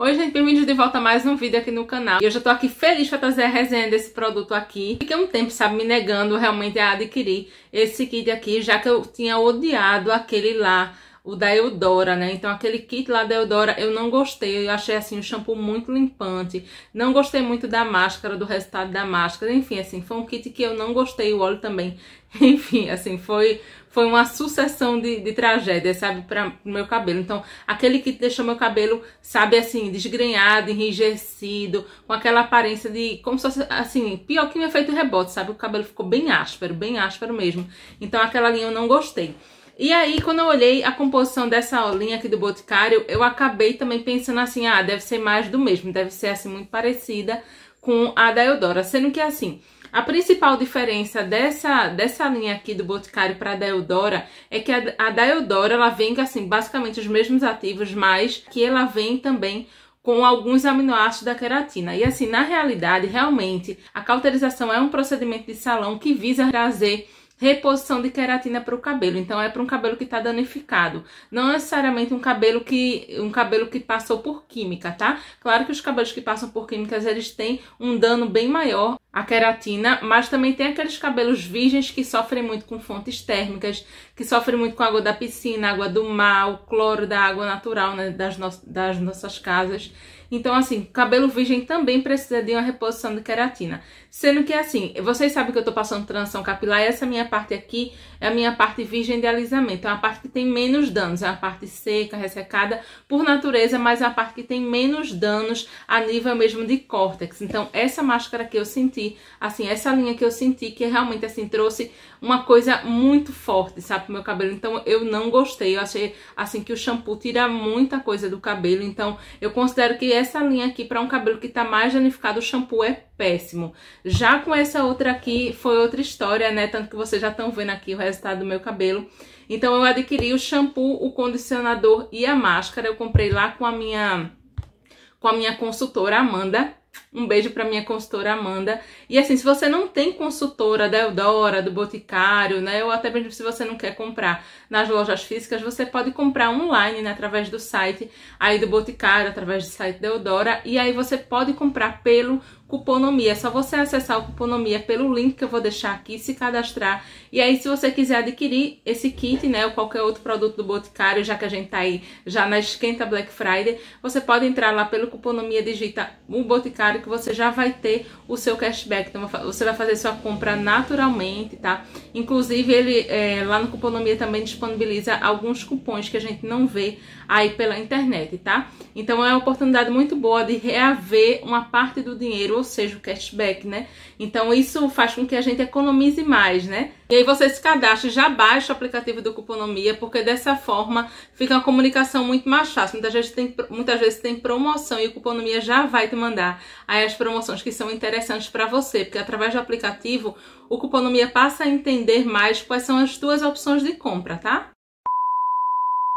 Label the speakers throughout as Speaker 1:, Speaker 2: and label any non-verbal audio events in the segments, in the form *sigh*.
Speaker 1: Oi gente, bem-vindos de volta a mais um vídeo aqui no canal. E eu já tô aqui feliz pra trazer a resenha desse produto aqui. Fiquei um tempo, sabe, me negando realmente a adquirir esse kit aqui, já que eu tinha odiado aquele lá o da Eudora, né? Então aquele kit lá da Eudora eu não gostei, eu achei assim um shampoo muito limpante, não gostei muito da máscara, do resultado da máscara, enfim, assim, foi um kit que eu não gostei, o óleo também, *laughs* enfim, assim, foi foi uma sucessão de, de tragédias, sabe, para o meu cabelo. Então, aquele kit deixou meu cabelo, sabe, assim, desgrenhado, enrijecido, com aquela aparência de, como se fosse, assim, pior que um efeito rebote, sabe, o cabelo ficou bem áspero, bem áspero mesmo. Então, aquela linha eu não gostei. E aí, quando eu olhei a composição dessa aulinha aqui do Boticário, eu acabei também pensando assim, ah, deve ser mais do mesmo, deve ser assim muito parecida com a da Eudora. Sendo que assim, a principal diferença dessa, dessa linha aqui do Boticário para a da Eudora é que a, a da Eudora, ela vem assim, basicamente os mesmos ativos, mas que ela vem também com alguns aminoácidos da queratina. E assim, na realidade, realmente, a cauterização é um procedimento de salão que visa trazer reposição de queratina para o cabelo. Então é para um cabelo que está danificado, não necessariamente um cabelo que um cabelo que passou por química, tá? Claro que os cabelos que passam por químicas eles têm um dano bem maior a queratina, mas também tem aqueles cabelos virgens que sofrem muito com fontes térmicas, que sofrem muito com água da piscina, água do mar, o cloro da água natural né, das, no das nossas casas. Então, assim, cabelo virgem também precisa de uma reposição de queratina. Sendo que, assim, vocês sabem que eu tô passando transição capilar e essa minha parte aqui é a minha parte virgem de alisamento. É a parte que tem menos danos, é a parte seca, ressecada por natureza, mas é a parte que tem menos danos a nível mesmo de córtex. Então, essa máscara que eu senti assim, essa linha que eu senti que realmente, assim, trouxe uma coisa muito forte, sabe, pro meu cabelo. Então, eu não gostei. Eu achei, assim, que o shampoo tira muita coisa do cabelo. Então, eu considero que essa linha aqui, para um cabelo que tá mais danificado, o shampoo é péssimo. Já com essa outra aqui, foi outra história, né? Tanto que vocês já estão vendo aqui o resultado do meu cabelo. Então, eu adquiri o shampoo, o condicionador e a máscara. Eu comprei lá com a minha com a minha consultora Amanda. Um beijo para minha consultora Amanda. E assim, se você não tem consultora da Eudora, do Boticário, né, ou até mesmo se você não quer comprar nas lojas físicas, você pode comprar online, né, através do site aí do Boticário, através do site da Eudora, e aí você pode comprar pelo Cuponomia. É só você acessar o Cuponomia pelo link que eu vou deixar aqui, se cadastrar. E aí, se você quiser adquirir esse kit, né, ou qualquer outro produto do Boticário, já que a gente tá aí já na esquenta Black Friday, você pode entrar lá pelo Cuponomia, digita o Boticário horário que você já vai ter o seu cashback. Então você vai fazer sua compra naturalmente, tá? Inclusive, ele é, lá no Cuponomia também disponibiliza alguns cupons que a gente não vê aí pela internet, tá? Então é uma oportunidade muito boa de reaver uma parte do dinheiro, ou seja, o cashback, né? Então isso faz com que a gente economize mais, né? E aí você se cadastra, já baixa o aplicativo do Cuponomia, porque dessa forma fica uma comunicação muito mais fácil. Muitas vezes tem, muitas vezes tem promoção e o Cuponomia já vai te mandar aí as promoções que são interessantes para você, porque através do aplicativo o Cuponomia passa a entender mais quais são as tuas opções de compra, tá?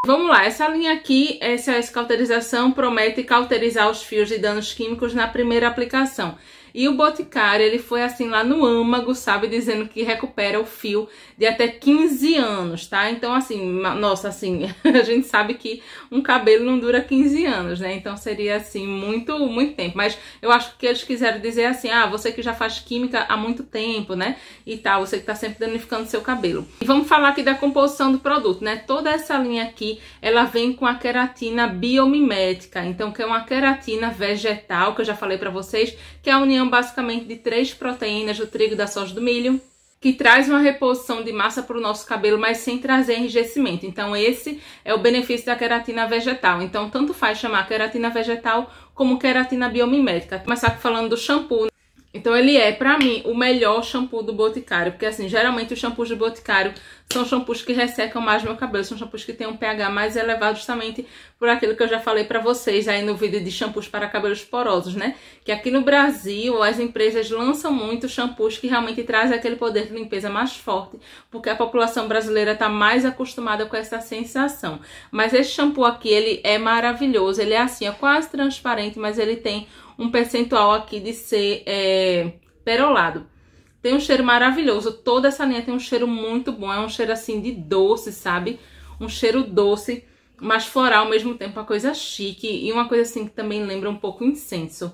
Speaker 1: Vamos lá, essa linha aqui, essa é cauterização promete cauterizar os fios de danos químicos na primeira aplicação. E o Boticário, ele foi assim lá no âmago, sabe, dizendo que recupera o fio de até 15 anos, tá? Então, assim, nossa, assim, *laughs* a gente sabe que um cabelo não dura 15 anos, né? Então seria assim muito, muito tempo. Mas eu acho que eles quiseram dizer assim: "Ah, você que já faz química há muito tempo, né? E tal, tá, você que tá sempre danificando seu cabelo". E vamos falar aqui da composição do produto, né? Toda essa linha aqui, ela vem com a queratina biomimética, então que é uma queratina vegetal, que eu já falei para vocês, que é a união basicamente de três proteínas do trigo, da soja do milho, que traz uma reposição de massa para o nosso cabelo, mas sem trazer enrijecimento. Então esse é o benefício da queratina vegetal. Então tanto faz chamar queratina vegetal como queratina biomimética. Começar falando do shampoo, então ele é, para mim, o melhor shampoo do Boticário. Porque assim, geralmente os shampoos do Boticário são shampoos que ressecam mais meu cabelo. São shampoos que têm um pH mais elevado justamente por aquilo que eu já falei para vocês aí no vídeo de shampoos para cabelos porosos, né? Que aqui no Brasil as empresas lançam muito shampoos que realmente trazem aquele poder de limpeza mais forte. Porque a população brasileira tá mais acostumada com essa sensação. Mas esse shampoo aqui, ele é maravilhoso. Ele é assim, é quase transparente, mas ele tem um percentual aqui de ser é, perolado. Tem um cheiro maravilhoso, toda essa linha tem um cheiro muito bom, é um cheiro assim de doce, sabe? Um cheiro doce, mas floral ao mesmo tempo, uma coisa chique e uma coisa assim que também lembra um pouco incenso.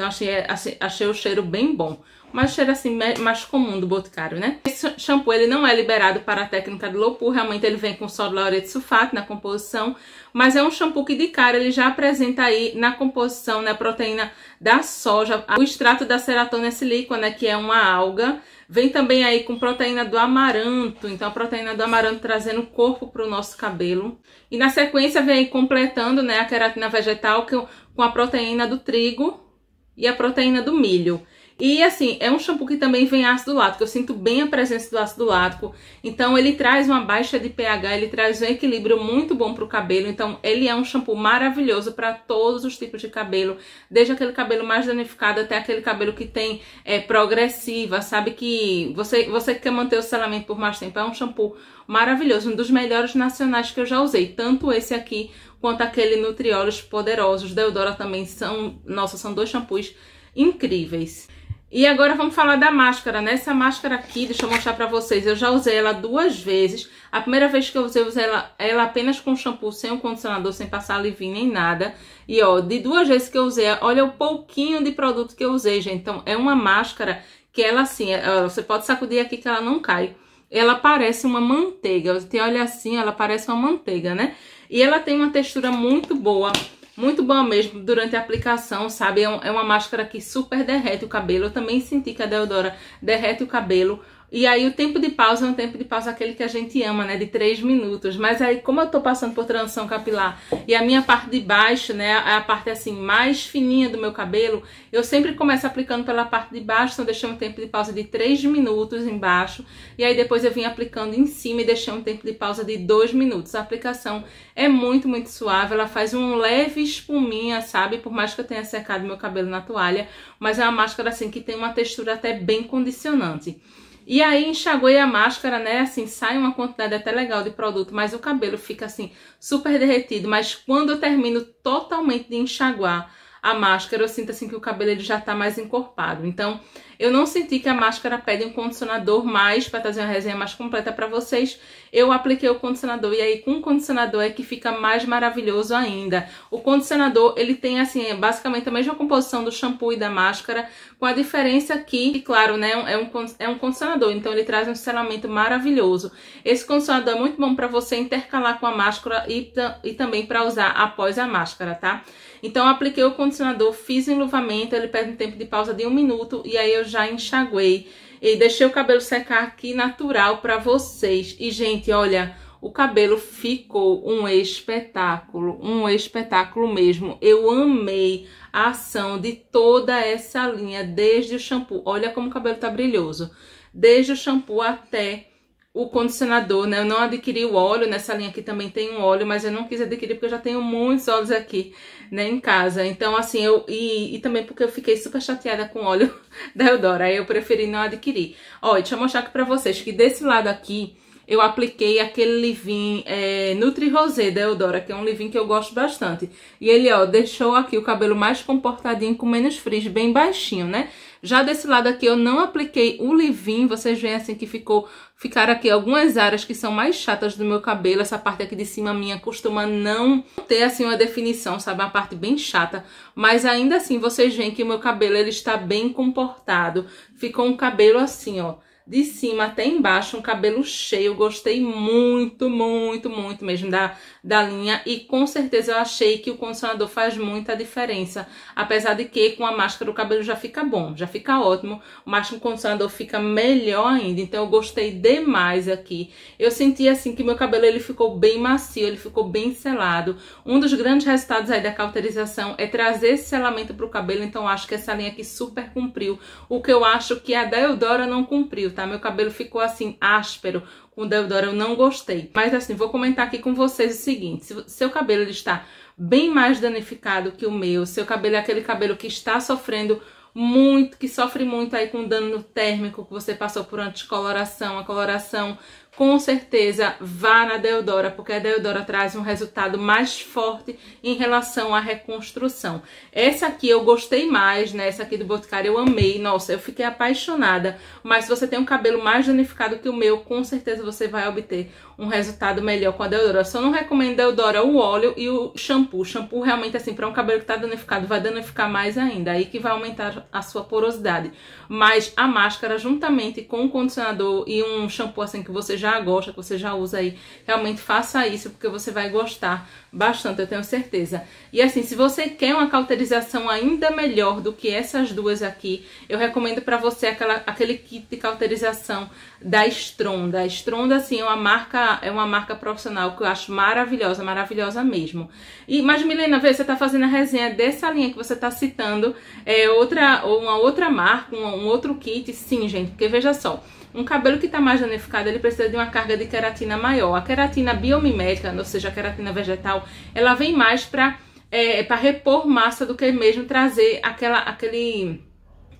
Speaker 1: Então achei, achei, o cheiro bem bom. Mas cheiro assim mais comum do Boticário, né? Esse shampoo ele não é liberado para a técnica de Lopur, realmente ele vem com sódio laureto sulfato na composição, mas é um shampoo que de cara ele já apresenta aí na composição, né, proteína da soja, o extrato da ceratona silíqua, né, que é uma alga, Vem também aí com proteína do amaranto, então a proteína do amaranto trazendo corpo para o nosso cabelo. E na sequência vem completando né, a queratina vegetal com a proteína do trigo, e a proteína do milho. E assim, é um shampoo que também vem ácido lático. Eu sinto bem a presença do ácido lático. Então ele traz uma baixa de pH, ele traz um equilíbrio muito bom para o cabelo. Então ele é um shampoo maravilhoso para todos os tipos de cabelo, desde aquele cabelo mais danificado até aquele cabelo que tem é, progressiva, sabe que você você quer manter o selamento por mais tempo. É um shampoo maravilhoso, um dos melhores nacionais que eu já usei, tanto esse aqui quanto aquele Nutriolos Poderosos da também são, nossa, são dois shampoos incríveis. E agora vamos falar da máscara. Nessa né? máscara aqui, deixa eu mostrar pra vocês. Eu já usei ela duas vezes. A primeira vez que eu usei, eu usei ela, ela apenas com shampoo, sem o condicionador, sem passar alivinho nem nada. E ó, de duas vezes que eu usei, olha o pouquinho de produto que eu usei, gente. Então, é uma máscara que ela assim, é, você pode sacudir aqui que ela não cai ela parece uma manteiga. Você olha assim, ela parece uma manteiga, né? E ela tem uma textura muito boa, muito boa mesmo durante a aplicação, sabe? É, é uma máscara que super derrete o cabelo. Eu também senti que a Deodora derrete o cabelo e aí o tempo de pausa é um tempo de pausa aquele que a gente ama, né? De três minutos. Mas aí, como eu tô passando por transição capilar e a minha parte de baixo, né? É a parte assim, mais fininha do meu cabelo, eu sempre começo aplicando pela parte de baixo, então deixei um tempo de pausa de três minutos embaixo. E aí depois eu vim aplicando em cima e deixei um tempo de pausa de dois minutos. A aplicação é muito, muito suave. Ela faz um leve espuminha, sabe? Por mais que eu tenha secado meu cabelo na toalha, mas é uma máscara assim que tem uma textura até bem condicionante. E aí enxaguei a máscara, né? Assim, sai uma quantidade até legal de produto, mas o cabelo fica assim super derretido, mas quando eu termino totalmente de enxaguar a máscara, eu sinto assim que o cabelo ele já tá mais encorpado. Então, eu não senti que a máscara pede um condicionador mais para trazer uma resenha mais completa para vocês. Eu apliquei o condicionador e aí com o condicionador é que fica mais maravilhoso ainda. O condicionador, ele tem assim, é basicamente a mesma composição do shampoo e da máscara, com a diferença que, claro, né, é, é um, é um condicionador, então ele traz um selamento maravilhoso. Esse condicionador é muito bom para você intercalar com a máscara e, e também para usar após a máscara, tá? Então apliquei o condicionador, fiz enluvamento, ele pede um tempo de pausa de um minuto e aí eu já enxaguei e deixei o cabelo secar aqui natural para vocês. E, gente, olha, o cabelo ficou um espetáculo, um espetáculo mesmo. Eu amei a ação de toda essa linha, desde o shampoo. Olha como o cabelo tá brilhoso. Desde o shampoo até o condicionador, né? Eu não adquiri o óleo, nessa linha aqui também tem um óleo, mas eu não quis adquirir porque eu já tenho muitos óleos aqui, né, em casa. Então, assim, eu... E, e também porque eu fiquei super chateada com o óleo *laughs* da Eudora, aí eu preferi não adquirir. Ó, deixa eu mostrar aqui pra vocês que desse lado aqui eu apliquei aquele livin é, Nutri Rosé da Eudora, que é um livin que eu gosto bastante. E ele, ó, deixou aqui o cabelo mais comportadinho, com menos frizz, bem baixinho, né? Já desse lado aqui eu não apliquei o leave-in, vocês veem assim que ficou, ficaram aqui algumas áreas que são mais chatas do meu cabelo, essa parte aqui de cima minha costuma não ter assim uma definição, sabe, uma parte bem chata, mas ainda assim vocês veem que o meu cabelo ele está bem comportado, ficou um cabelo assim, ó, de cima até embaixo, um cabelo cheio, gostei muito, muito, muito mesmo da, da linha e com certeza eu achei que o condicionador faz muita diferença. Apesar de que com a máscara o cabelo já fica bom, já fica ótimo, mas com o condicionador fica melhor ainda. Então eu gostei demais aqui. Eu senti assim que meu cabelo ele ficou bem macio, ele ficou bem selado. Um dos grandes resultados aí da cauterização é trazer esse selamento para o cabelo, então acho que essa linha aqui super cumpriu. O que eu acho que a da não cumpriu, tá? Meu cabelo ficou assim áspero. Com o Deodoro eu não gostei. Mas assim, vou comentar aqui com vocês o seguinte: se seu cabelo ele está bem mais danificado que o meu, seu cabelo é aquele cabelo que está sofrendo muito, que sofre muito aí com dano térmico, que você passou por anticoloração, a coloração com certeza vá na Deodora, porque a Deodora traz um resultado mais forte em relação à reconstrução. Essa aqui eu gostei mais, né? Essa aqui do Boticário eu amei. Nossa, eu fiquei apaixonada. Mas se você tem um cabelo mais danificado que o meu, com certeza você vai obter um resultado melhor com a Deodora. Só não recomendo Deodora o óleo e o shampoo. O shampoo realmente, assim, para um cabelo que tá danificado, vai danificar mais ainda. Aí que vai aumentar a sua porosidade. Mas a máscara, juntamente com o condicionador e um shampoo, assim, que você já já gosta, que você já usa aí, realmente faça isso, porque você vai gostar bastante, eu tenho certeza. E assim, se você quer uma cauterização ainda melhor do que essas duas aqui, eu recomendo para você aquela, aquele kit de cauterização da Stronda. A Stronda, assim, é uma marca, é uma marca profissional que eu acho maravilhosa, maravilhosa mesmo. E, mas, Milena, vê, você tá fazendo a resenha dessa linha que você tá citando, é outra, ou uma outra marca, um, um outro kit, sim, gente, porque veja só, um cabelo que está mais danificado, ele precisa de uma carga de queratina maior. A queratina biomimética, ou seja, a queratina vegetal, ela vem mais para é, para repor massa do que mesmo trazer aquela aquele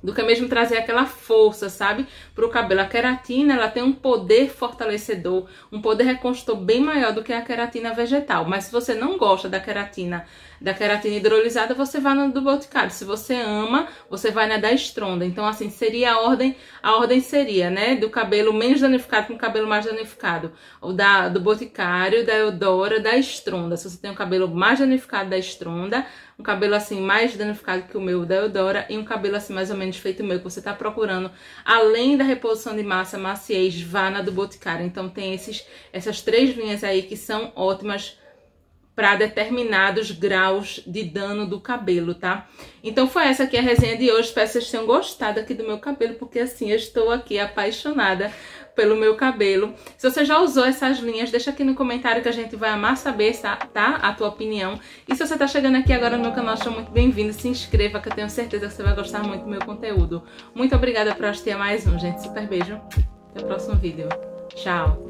Speaker 1: do que mesmo trazer aquela força, sabe, para o cabelo. A queratina, ela tem um poder fortalecedor, um poder reconstrutor bem maior do que a queratina vegetal. Mas se você não gosta da queratina da queratina hidrolisada, você vai na do Boticário. Se você ama, você vai na da Estronda. Então, assim, seria a ordem, a ordem seria, né, do cabelo menos danificado com o cabelo mais danificado. Ou da, do Boticário, da Eudora, da Estronda. Se você tem um cabelo mais danificado da Estronda, um cabelo assim mais danificado que o meu da Eudora e um cabelo assim mais ou menos feito meu que você tá procurando, além da reposição de massa maciez, vá na do Boticário. Então tem esses essas três linhas aí que são ótimas para determinados graus de dano do cabelo, tá? Então foi essa aqui a resenha de hoje. Espero que vocês tenham gostado aqui do meu cabelo, porque assim, eu estou aqui apaixonada pelo meu cabelo. Se você já usou essas linhas, deixa aqui no comentário que a gente vai amar saber, tá? tá? A tua opinião. E se você tá chegando aqui agora no meu canal, seja muito bem-vindo. Se inscreva, que eu tenho certeza que você vai gostar muito do meu conteúdo. Muito obrigada por assistir a mais um, gente. Super beijo. Até o próximo vídeo. Tchau.